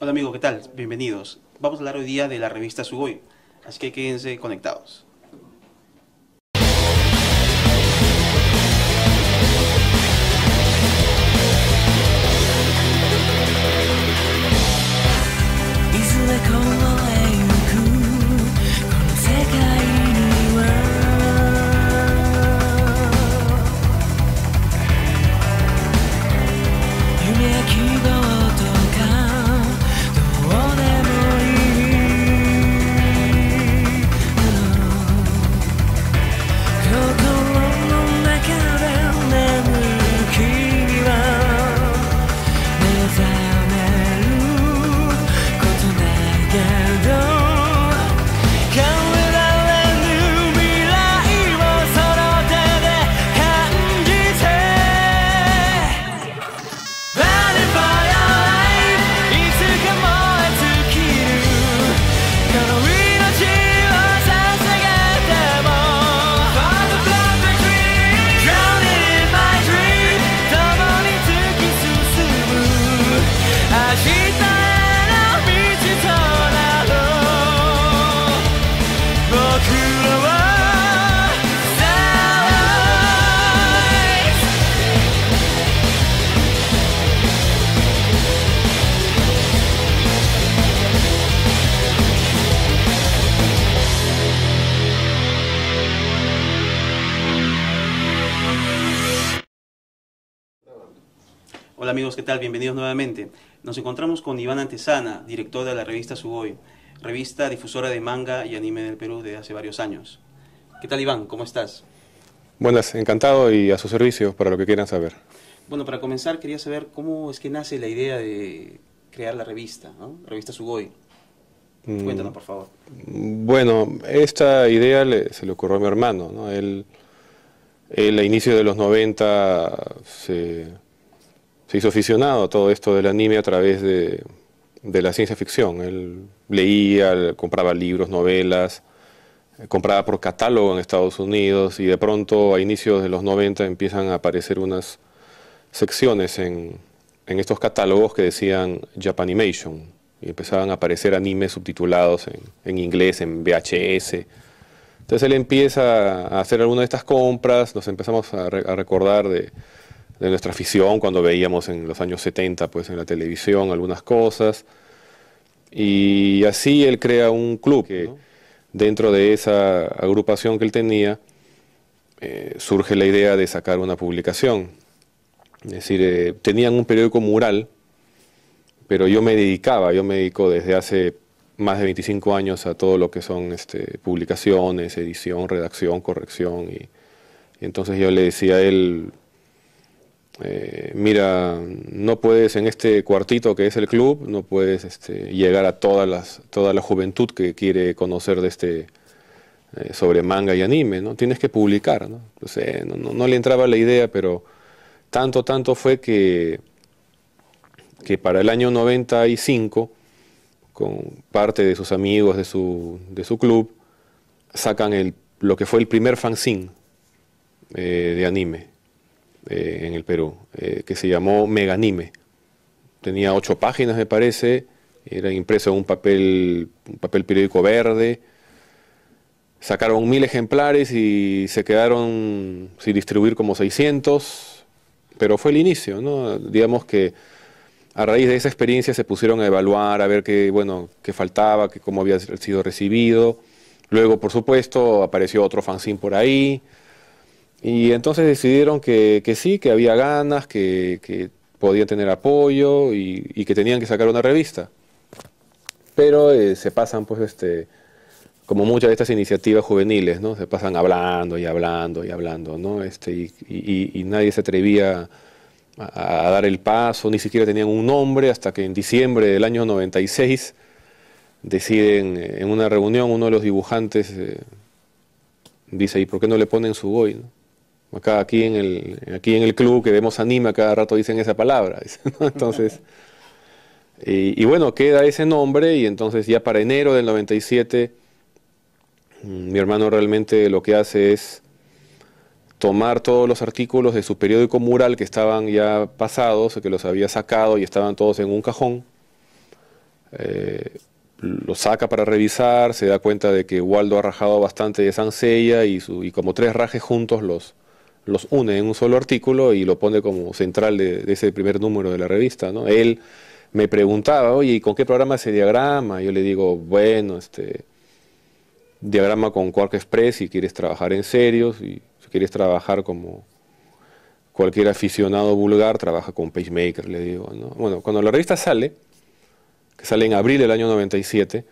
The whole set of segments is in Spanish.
Hola amigo, ¿qué tal? Bienvenidos. Vamos a hablar hoy día de la revista Sugoi, así que quédense conectados. Hola amigos, ¿qué tal? Bienvenidos nuevamente. Nos encontramos con Iván Antesana, director de la revista Suboy, revista difusora de manga y anime del Perú de hace varios años. ¿Qué tal Iván? ¿Cómo estás? Buenas, encantado y a su servicio para lo que quieran saber. Bueno, para comenzar quería saber cómo es que nace la idea de crear la revista, ¿no? revista Suboy. Mm. Cuéntanos, por favor. Bueno, esta idea se le ocurrió a mi hermano. ¿no? Él, él, a inicio de los 90 se se hizo aficionado a todo esto del anime a través de, la ciencia ficción. Él leía, compraba libros, novelas, compraba por catálogo en Estados Unidos y de pronto a inicios de los 90 empiezan a aparecer unas secciones en, estos catálogos que decían Japanimation y empezaban a aparecer animes subtitulados en, inglés, en VHS. Entonces él empieza a hacer alguna de estas compras, nos empezamos a recordar de, de nuestra afición cuando veíamos en los años 70 pues en la televisión algunas cosas y así él crea un club que dentro de esa agrupación que él tenía eh, surge la idea de sacar una publicación es decir eh, tenían un periódico mural pero yo me dedicaba yo me dedico desde hace más de 25 años a todo lo que son este, publicaciones edición redacción corrección y, y entonces yo le decía a él eh, mira, no puedes en este cuartito que es el club, no puedes este, llegar a todas las, toda la juventud que quiere conocer de este eh, sobre manga y anime, ¿no? Tienes que publicar, ¿no? le entraba la idea, pero tanto, tanto fue que, que para el año 95, con parte de sus amigos de su, de su club, sacan el, lo que fue el primer fanzine eh, de anime eh, en el Perú, eh, que se llamó Meganime. Tenía ocho páginas, me parece, era impreso en un papel, un papel periódico verde. Sacaron mil ejemplares y se quedaron sin distribuir como 600, pero fue el inicio, ¿no? Digamos que a raíz de esa experiencia se pusieron a evaluar, a ver qué, bueno, qué faltaba, qué, cómo había sido recibido. Luego, por supuesto, apareció otro fanzine por ahí, y entonces decidieron que, sí, que había ganas, que, podía podían tener apoyo y, que tenían que sacar una revista. Pero eh, se pasan, pues, este, como muchas de estas iniciativas juveniles, ¿no? Se pasan hablando y hablando y hablando, ¿no? Este, y, nadie se atrevía a, dar el paso, ni siquiera tenían un nombre, hasta que en diciembre del año 96 deciden eh, en una reunión uno de los dibujantes... Eh, dice, ¿y por qué no le ponen su boy? Acá aquí en el, aquí en el club que vemos anima cada rato dicen esa palabra. Entonces, y, bueno, queda ese nombre y entonces ya para enero del 97, mm, mi hermano realmente lo que hace es tomar todos los artículos de su periódico mural que estaban ya pasados, que los había sacado y estaban todos en un cajón. Eh, los lo saca para revisar, se da cuenta de que Waldo ha rajado bastante de Sansella y, y como tres rajes juntos los, los une en un solo artículo y lo pone como central de, ese primer número de la revista. Él me preguntaba, oye, ¿y con qué programa se diagrama? Yo le digo, bueno, este, diagrama con Quark Express si quieres trabajar en serio, si, quieres trabajar como cualquier aficionado vulgar, trabaja con Pacemaker, le digo. Bueno, cuando la revista sale, que sale en abril del año 97,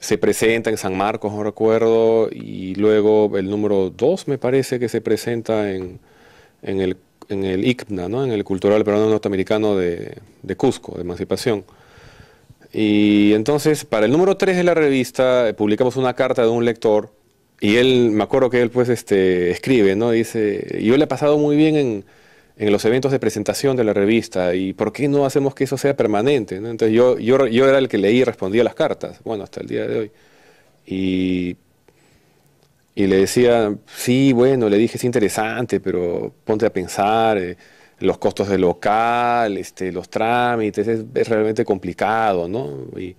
se presenta en San Marcos, no recuerdo, y luego el número dos me parece que se presenta en, el, en ¿no? en el Cultural Peruano Norteamericano de, Cusco, de Emancipación. Y entonces, para el número 3 de la revista, eh, publicamos una carta de un lector, y él, me acuerdo que él pues este, escribe, ¿no? Dice, yo le he pasado muy bien en, en los eventos de presentación de la revista y por qué no hacemos que eso sea permanente. Entonces yo, yo, yo, era el que leía y respondía las cartas, bueno, hasta el día de hoy. Y, y le decía, sí, bueno, le dije, es interesante, pero ponte a pensar, eh, los costos del local, este, los trámites, es, realmente complicado, ¿no? Y,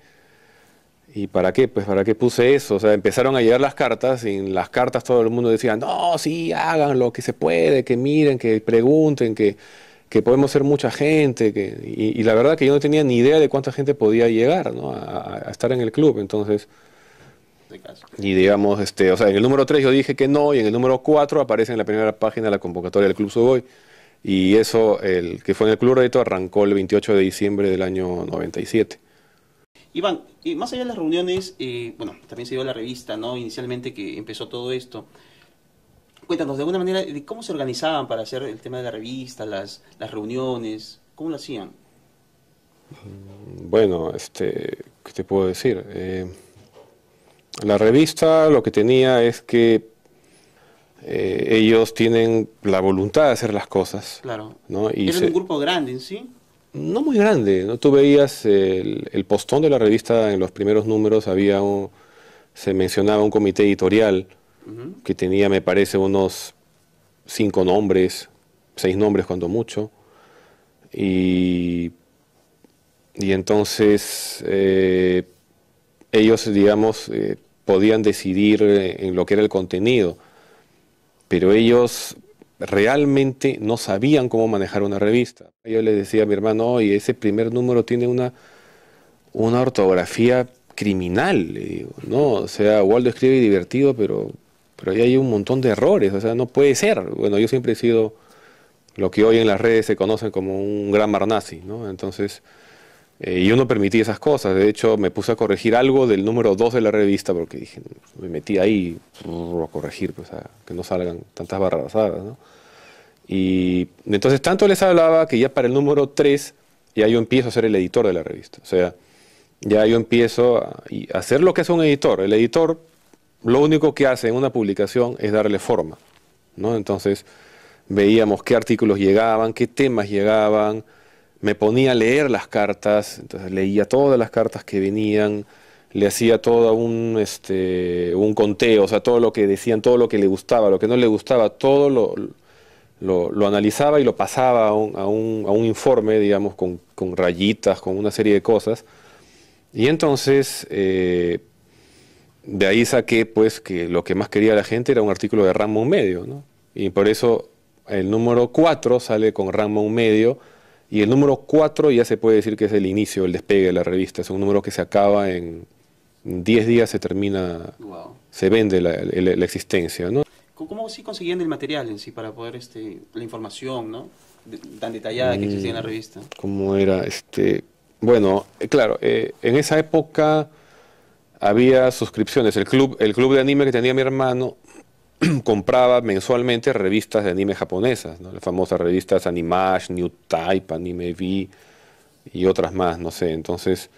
¿Y para qué? Pues para qué puse eso. O sea, empezaron a llegar las cartas y en las cartas todo el mundo decía, no, sí, hagan lo que se puede, que miren, que pregunten, que, podemos ser mucha gente. Y, la verdad que yo no tenía ni idea de cuánta gente podía llegar ¿no? a, estar en el club. Entonces, y digamos, este, o sea, en el número 3 yo dije que no y en el número 4 aparece en la primera página la convocatoria del Club Suboy. Y eso, el que fue en el Club Reto, arrancó el 28 de diciembre del año 97. Iván, y más allá de las reuniones, eh, bueno, también se dio la revista, ¿no? Inicialmente que empezó todo esto. Cuéntanos de alguna manera de cómo se organizaban para hacer el tema de la revista, las, las reuniones, cómo lo hacían. Bueno, este, ¿qué te puedo decir? Eh, la revista lo que tenía es que eh, ellos tienen la voluntad de hacer las cosas. Claro. ¿no? Y Era un grupo grande en sí no muy grande. ¿no? Tú veías el, postón de la revista en los primeros números, había un, se mencionaba un comité editorial que tenía, me parece, unos cinco nombres, seis nombres cuando mucho. Y, y entonces eh, ellos, digamos, eh, podían decidir eh, en lo que era el contenido. Pero ellos realmente no sabían cómo manejar una revista. Yo le decía a mi hermano, oye, ese primer número tiene una, una ortografía criminal, le digo, ¿no? O sea, Waldo escribe divertido, pero, pero ahí hay un montón de errores, o sea, no puede ser. Bueno, yo siempre he sido lo que hoy en las redes se conocen como un gran marnazi, ¿no? Entonces, y eh, yo no permití esas cosas. De hecho, me puse a corregir algo del número 2 de la revista porque dije, me metí ahí a corregir, pues, que no salgan tantas barrabasadas, ¿no? Y entonces tanto les hablaba que ya para el número 3 ya yo empiezo a ser el editor de la revista. O sea, ya yo empiezo a, hacer lo que es un editor. El editor lo único que hace en una publicación es darle forma, ¿no? Entonces veíamos qué artículos llegaban, qué temas llegaban, me ponía a leer las cartas, entonces leía todas las cartas que venían, le hacía todo este, un, conteo, o sea, todo lo que decían, todo lo que le gustaba, lo que no le gustaba, todo lo, lo, analizaba y lo pasaba a un, informe, digamos, con, rayitas, con una serie de cosas. Y entonces, eh, de ahí saqué, pues, que lo que más quería la gente era un artículo de Ramón Medio, ¿no? Y por eso el número 4 sale con Ramón Medio, y el número 4 ya se puede decir que es el inicio, el despegue de la revista. Es un número que se acaba en 10 días, se termina, se vende la, existencia. ¿no? ¿Cómo sí conseguían el material en sí para poder, este, la información ¿no? tan detallada que existía en la mm, revista? ¿Cómo era? Este, bueno, eh, claro, eh, en esa época había suscripciones. El club, el club de anime que tenía mi hermano compraba mensualmente revistas de anime japonesas, las famosas revistas Animash, New Type, Anime V y otras más, no sé. Entonces,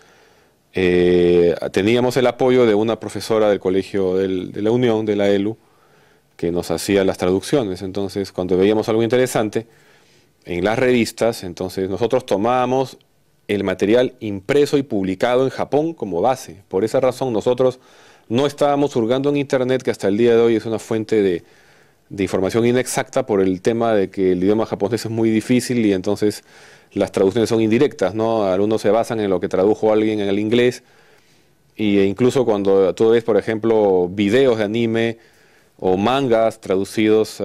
eh, teníamos el apoyo de una profesora del colegio de la Unión, de la ELU, que nos hacía las traducciones. Entonces, cuando veíamos algo interesante en las revistas, entonces nosotros tomábamos el material impreso y publicado en Japón como base. Por esa razón, nosotros no estábamos hurgando en Internet, que hasta el día de hoy es una fuente de, información inexacta por el tema de que el idioma japonés es muy difícil y entonces las traducciones son indirectas, ¿no? Algunos se basan en lo que tradujo alguien en el inglés Y e incluso cuando tú ves, por ejemplo, videos de anime o mangas traducidos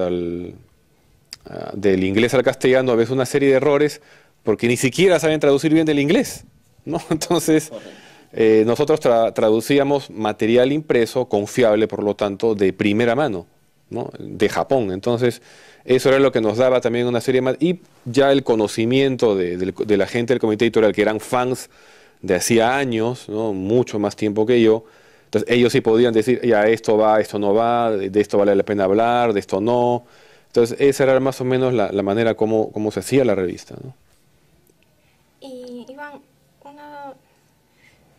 del inglés al castellano, a ves una serie de errores porque ni siquiera saben traducir bien del inglés, ¿no? Entonces... Eh, nosotros traducíamos material impreso, confiable, por lo tanto, de primera mano, ¿no? de Japón. Entonces, eso era lo que nos daba también una serie más. Y ya el conocimiento de, la gente del comité editorial, que eran fans de hacía años, ¿no? mucho más tiempo que yo. Entonces, ellos sí podían decir, ya, esto va, esto no va, de esto vale la pena hablar, de esto no. Entonces, esa era más o menos la, la manera como, como se hacía la revista. ¿no?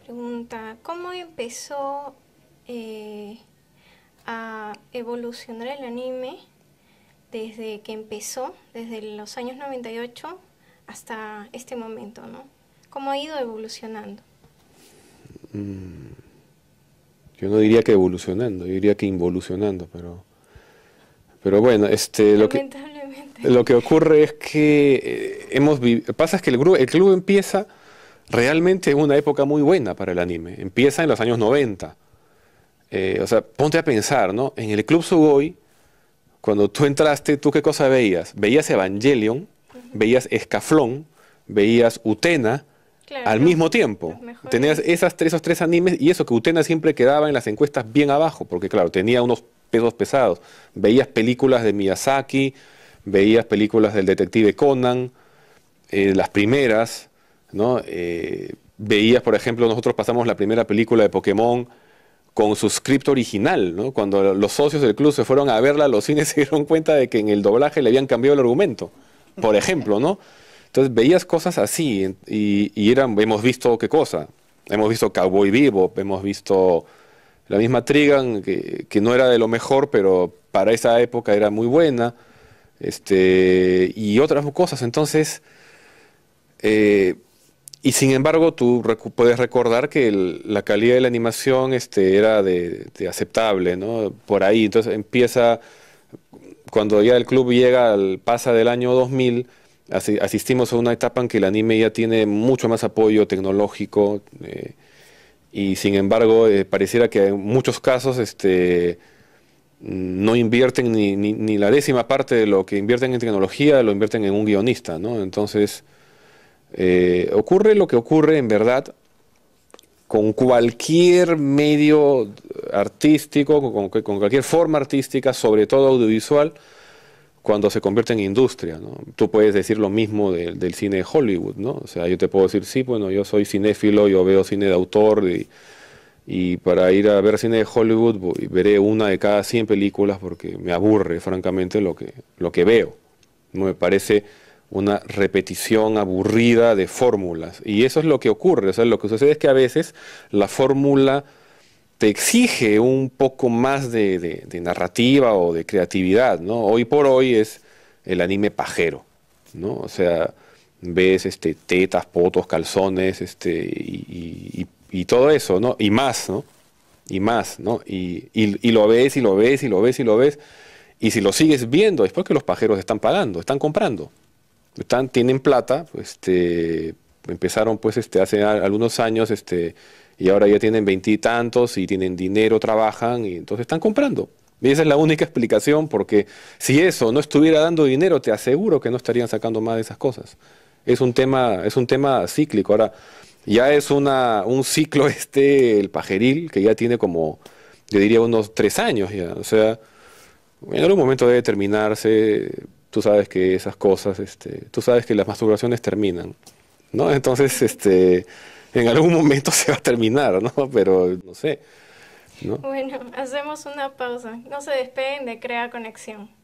pregunta, ¿cómo empezó eh, a evolucionar el anime desde que empezó, desde los años 98 hasta este momento, ¿no? ¿Cómo ha ido evolucionando? Mm, yo no diría que evolucionando, yo diría que involucionando, pero, pero bueno, este, lo que, lo que ocurre es que eh, hemos pasa es que el, el club empieza realmente es una época muy buena para el anime. Empieza en los años 90. Eh, o sea, ponte a pensar, ¿no? En el Club Sugoi, cuando tú entraste, ¿tú qué cosa veías? Veías Evangelion, veías Escaflón, veías Utena, al mismo tiempo. Tenías esas, esos tres animes y eso que Utena siempre quedaba en las encuestas bien abajo, porque claro, tenía unos pesos pesados. Veías películas de Miyazaki, veías películas del detective Conan, eh, las primeras, ¿no? Eh, veías, por ejemplo, nosotros pasamos la primera película de Pokémon con su script original, Cuando los socios del club se fueron a verla, los cines se dieron cuenta de que en el doblaje le habían cambiado el argumento, por ejemplo, ¿no? Entonces veías cosas así y, eran, hemos visto qué cosa. Hemos visto Cowboy Vivo, hemos visto la misma Trigan, que, no era de lo mejor, pero para esa época era muy buena, este, y otras cosas. Entonces, eh, y sin embargo, tú puedes recordar que la calidad de la animación este, era de, aceptable, ¿no? Por ahí. Entonces empieza, cuando ya el club llega, al, pasa del año 2000, asistimos a una etapa en que el anime ya tiene mucho más apoyo tecnológico. Eh, y sin embargo, eh, pareciera que en muchos casos este, no invierten ni, ni, la décima parte de lo que invierten en tecnología, lo invierten en un guionista, ¿no? Entonces eh, ocurre lo que ocurre en verdad con cualquier medio artístico, con, cualquier forma artística, sobre todo audiovisual, cuando se convierte en industria. Tú puedes decir lo mismo del cine de Hollywood, ¿no? O sea, yo te puedo decir, sí, bueno, yo soy cinéfilo, yo veo cine de autor y, para ir a ver cine de Hollywood veré una de cada 100 películas porque me aburre, francamente, lo que, lo que veo. No me parece una repetición aburrida de fórmulas. Y eso es lo que ocurre. O sea, lo que sucede es que a veces la fórmula te exige un poco más de, narrativa o de creatividad, ¿no? Hoy por hoy es el anime pajero, ¿no? O sea, ves este, tetas, potos, calzones, este, y, y todo eso, ¿no? Y más, ¿no? Y más, ¿no? Y, y, lo ves, y lo ves, y lo ves, y lo ves. Y si lo sigues viendo, es porque los pajeros están pagando, están comprando tienen plata, este, empezaron pues este, hace algunos años este, y ahora ya tienen veintitantos y, tienen dinero, trabajan y entonces están comprando. Y esa es la única explicación porque si eso no estuviera dando dinero, te aseguro que no estarían sacando más de esas cosas. Es un tema, es un tema cíclico. Ahora, ya es una, un ciclo este, el pajeril, que ya tiene como, yo diría, unos tres años ya. O sea, en algún momento debe terminarse tú sabes que esas cosas, este, tú sabes que las masturbaciones terminan, ¿no? Entonces, este, en algún momento se va a terminar, ¿no? Pero no sé. Bueno, hacemos una pausa. No se despeguen de crear Conexión.